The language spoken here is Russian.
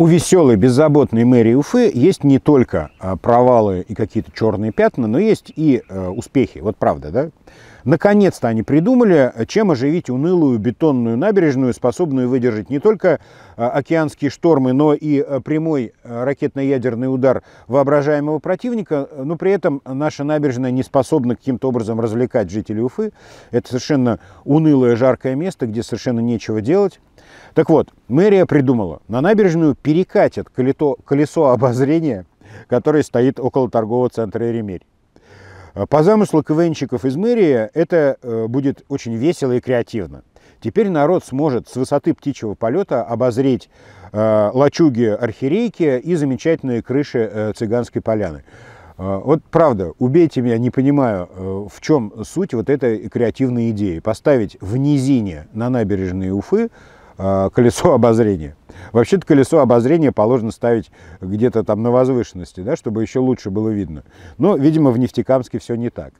У веселой, беззаботной мэрии Уфы есть не только а, провалы и какие-то черные пятна, но есть и э, успехи. Вот правда, да? Наконец-то они придумали, э, чем оживить унылую бетонную набережную, способную выдержать не только э, океанские штормы, но и прямой ракетно-ядерный удар воображаемого противника, но при этом наша набережная не способна каким-то образом развлекать жителей Уфы. Это совершенно унылое, жаркое место, где совершенно нечего делать. Так вот, мэрия придумала, на набережную перекатят колето, колесо обозрения, которое стоит около торгового центра Еремель. Э, по замыслу КВНщиков из мэрии это э, будет очень весело и креативно. Теперь народ сможет с высоты птичьего полета обозреть э, лачуги архирейки и замечательные крыши э, цыганской поляны. Э, вот правда, убейте меня, не понимаю, э, в чем суть вот этой креативной идеи. Поставить в низине на набережные Уфы Э, колесо обозрения. Вообще-то колесо обозрения положено ставить где-то там на возвышенности, да, чтобы еще лучше было видно. Но, видимо, в Нефтекамске все не так.